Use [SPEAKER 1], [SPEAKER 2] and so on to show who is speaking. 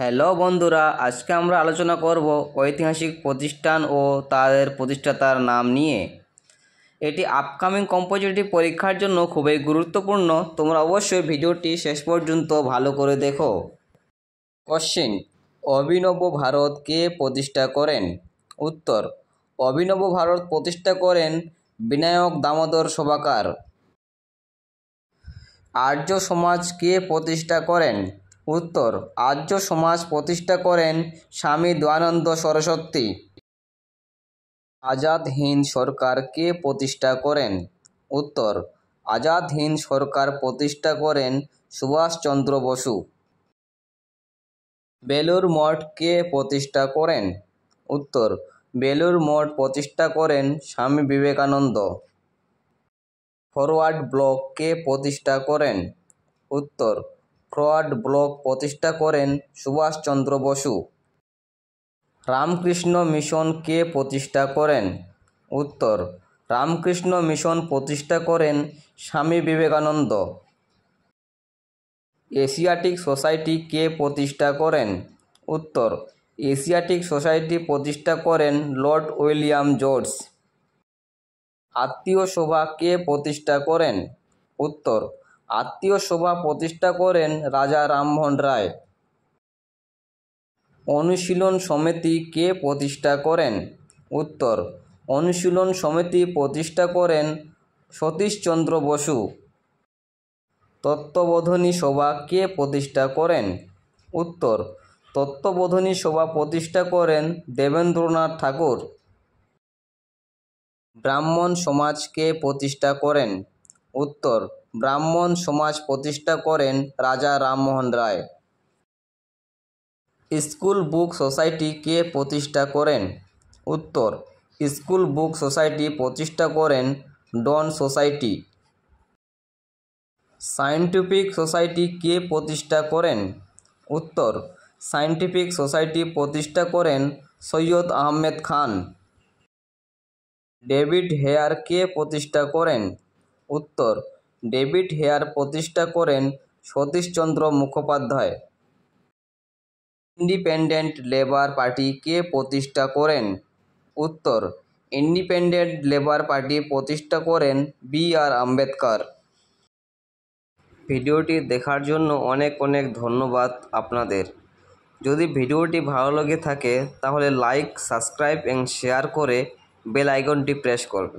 [SPEAKER 1] hello বন্ধুরা আজকে আমরা আলোচনা করব ঐতিহাসিক প্রতিষ্ঠান ও তাদের প্রতিষ্ঠাতার নাম নিয়ে এটি আপকামিং কম্পোজিটিভ পরীক্ষার জন্য খুবই গুরুত্বপূর্ণ তোমরা অবশ্যই ভিডিওটি শেষ পর্যন্ত ভালো করে দেখো কোশ্চিন অভিনব ভারত কে প্রতিষ্ঠা করেন উত্তর অভিনব ভারত প্রতিষ্ঠা করেন বিনায়ক দামোদর সভাকার আর্য সমাজ কে প্রতিষ্ঠা করেন উত্তর আর্য সমাজ প্রতিষ্ঠা করেন স্বামী দয়ানন্দ সরস্বতী আজাদ হিন্দ সরকার কে প্রতিষ্ঠা করেন উত্তর আজাদ হিন্দ সরকার প্রতিষ্ঠা করেন সুভাষচন্দ্র বসু বেলুর মঠ কে প্রতিষ্ঠা করেন উত্তর বেলুর মঠ প্রতিষ্ঠা করেন স্বামী বিবেকানন্দ ফরওয়ার্ড ব্লক কে প্রতিষ্ঠা করেন উত্তর ফ্রড ব্লক প্রতিষ্ঠা করেন সুভাষচন্দ্র বসু রামকৃষ্ণ মিশন কে প্রতিষ্ঠা করেন উত্তর রামকৃষ্ণ মিশন প্রতিষ্ঠা করেন স্বামী বিবেকানন্দ এশিয়াটিক সোসাইটি কে প্রতিষ্ঠা করেন উত্তর এশিয়াটিক সোসাইটি প্রতিষ্ঠা করেন লর্ড উইলিয়াম জর্জ আত্মীয় সভা কে প্রতিষ্ঠা করেন উত্তর আত্মীয় সভা প্রতিষ্ঠা করেন রাজা রামমোহন রায় অনুশীলন সমিতি কে প্রতিষ্ঠা করেন উত্তর অনুশীলন সমিতি প্রতিষ্ঠা করেন সতীশচন্দ্র বসু তত্ত্ববোধনী সভা কে প্রতিষ্ঠা করেন উত্তর তত্ত্ববোধনী সভা প্রতিষ্ঠা করেন দেবেন্দ্রনাথ ঠাকুর ব্রাহ্মণ সমাজকে প্রতিষ্ঠা করেন উত্তর ব্রাহ্মণ সমাজ প্রতিষ্ঠা করেন Raja Rammohan Roy School Book Society কে প্রতিষ্ঠা করেন উত্তর স্কুল বুক সোসাইটি প্রতিষ্ঠা করেন ডন সোসাইটি সায়েন্টিফিক সোসাইটি কে প্রতিষ্ঠা করেন উত্তর সায়েন্টিফিক সোসাইটি প্রতিষ্ঠা করেন সৈয়দ আহমেদ খান ডেভিড হেয়ার কে প্রতিষ্ঠা করেন উত্তর ডেবিট হেয়ার প্রতিষ্ঠা করেন Satish Chandra Mukhopadhyay Independent Labour Party কে প্রতিষ্ঠা করেন উত্তর ইন্ডিপেন্ডেন্ট লেবার পার্টি প্রতিষ্ঠা করেন বি আর আম্বেদকর ভিডিওটি দেখার জন্য অনেক অনেক ধন্যবাদ আপনাদের যদি ভিডিওটি ভালো লেগে থাকে তাহলে লাইক সাবস্ক্রাইব এবং শেয়ার করে বেল আইকনটি প্রেস করবে